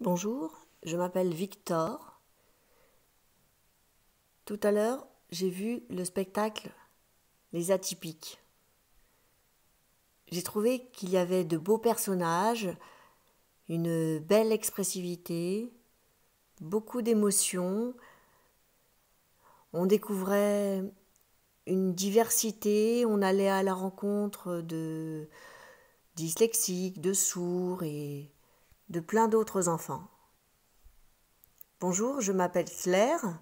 Bonjour, je m'appelle Victor. Tout à l'heure, j'ai vu le spectacle Les Atypiques. J'ai trouvé qu'il y avait de beaux personnages, une belle expressivité, beaucoup d'émotions. On découvrait une diversité, on allait à la rencontre de dyslexiques, de sourds et de plein d'autres enfants. Bonjour, je m'appelle Claire.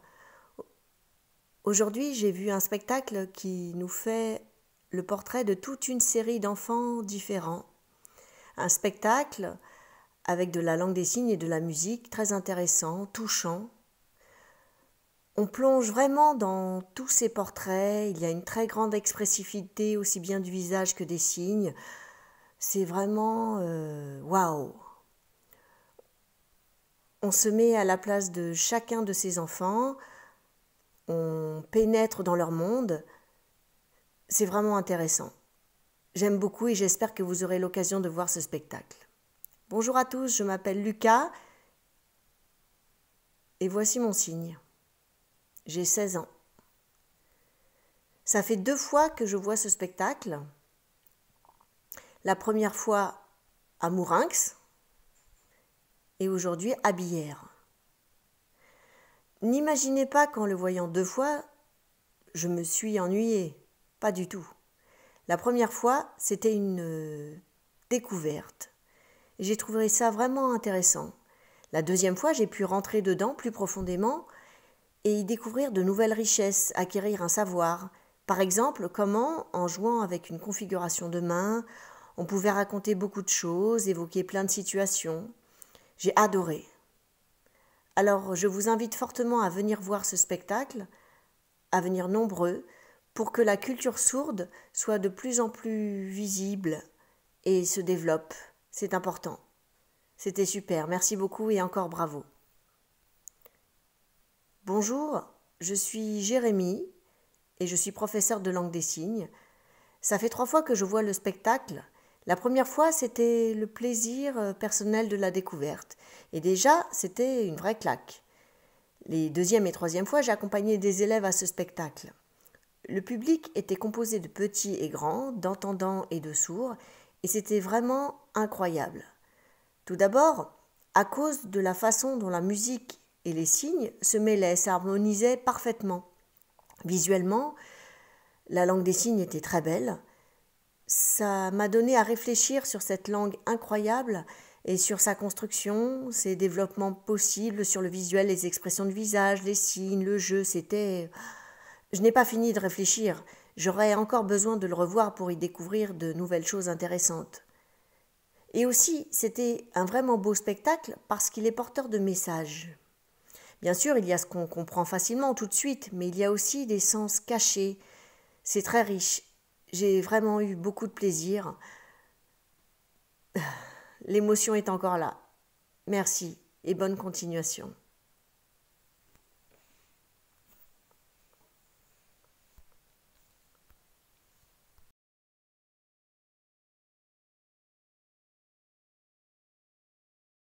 Aujourd'hui, j'ai vu un spectacle qui nous fait le portrait de toute une série d'enfants différents. Un spectacle avec de la langue des signes et de la musique très intéressant, touchant. On plonge vraiment dans tous ces portraits, il y a une très grande expressivité aussi bien du visage que des signes. C'est vraiment euh, waouh. On se met à la place de chacun de ses enfants, on pénètre dans leur monde. C'est vraiment intéressant. J'aime beaucoup et j'espère que vous aurez l'occasion de voir ce spectacle. Bonjour à tous, je m'appelle Lucas et voici mon signe. J'ai 16 ans. Ça fait deux fois que je vois ce spectacle. La première fois à Mourinx, et aujourd'hui habillère. N'imaginez pas qu'en le voyant deux fois, je me suis ennuyée. Pas du tout. La première fois, c'était une euh, découverte. J'ai trouvé ça vraiment intéressant. La deuxième fois, j'ai pu rentrer dedans plus profondément et y découvrir de nouvelles richesses, acquérir un savoir. Par exemple, comment, en jouant avec une configuration de main, on pouvait raconter beaucoup de choses, évoquer plein de situations. J'ai adoré. Alors je vous invite fortement à venir voir ce spectacle, à venir nombreux, pour que la culture sourde soit de plus en plus visible et se développe. C'est important. C'était super, merci beaucoup et encore bravo. Bonjour, je suis Jérémy et je suis professeur de langue des signes. Ça fait trois fois que je vois le spectacle la première fois, c'était le plaisir euh, personnel de la découverte. Et déjà, c'était une vraie claque. Les deuxième et troisième fois, j'ai accompagné des élèves à ce spectacle. Le public était composé de petits et grands, d'entendants et de sourds, et c'était vraiment incroyable. Tout d'abord, à cause de la façon dont la musique et les signes se mêlaient, s'harmonisaient parfaitement. Visuellement, la langue des signes était très belle, ça m'a donné à réfléchir sur cette langue incroyable et sur sa construction, ses développements possibles, sur le visuel, les expressions de visage, les signes, le jeu, c'était... Je n'ai pas fini de réfléchir, j'aurais encore besoin de le revoir pour y découvrir de nouvelles choses intéressantes. Et aussi, c'était un vraiment beau spectacle parce qu'il est porteur de messages. Bien sûr, il y a ce qu'on comprend facilement tout de suite, mais il y a aussi des sens cachés. C'est très riche j'ai vraiment eu beaucoup de plaisir. L'émotion est encore là. Merci et bonne continuation.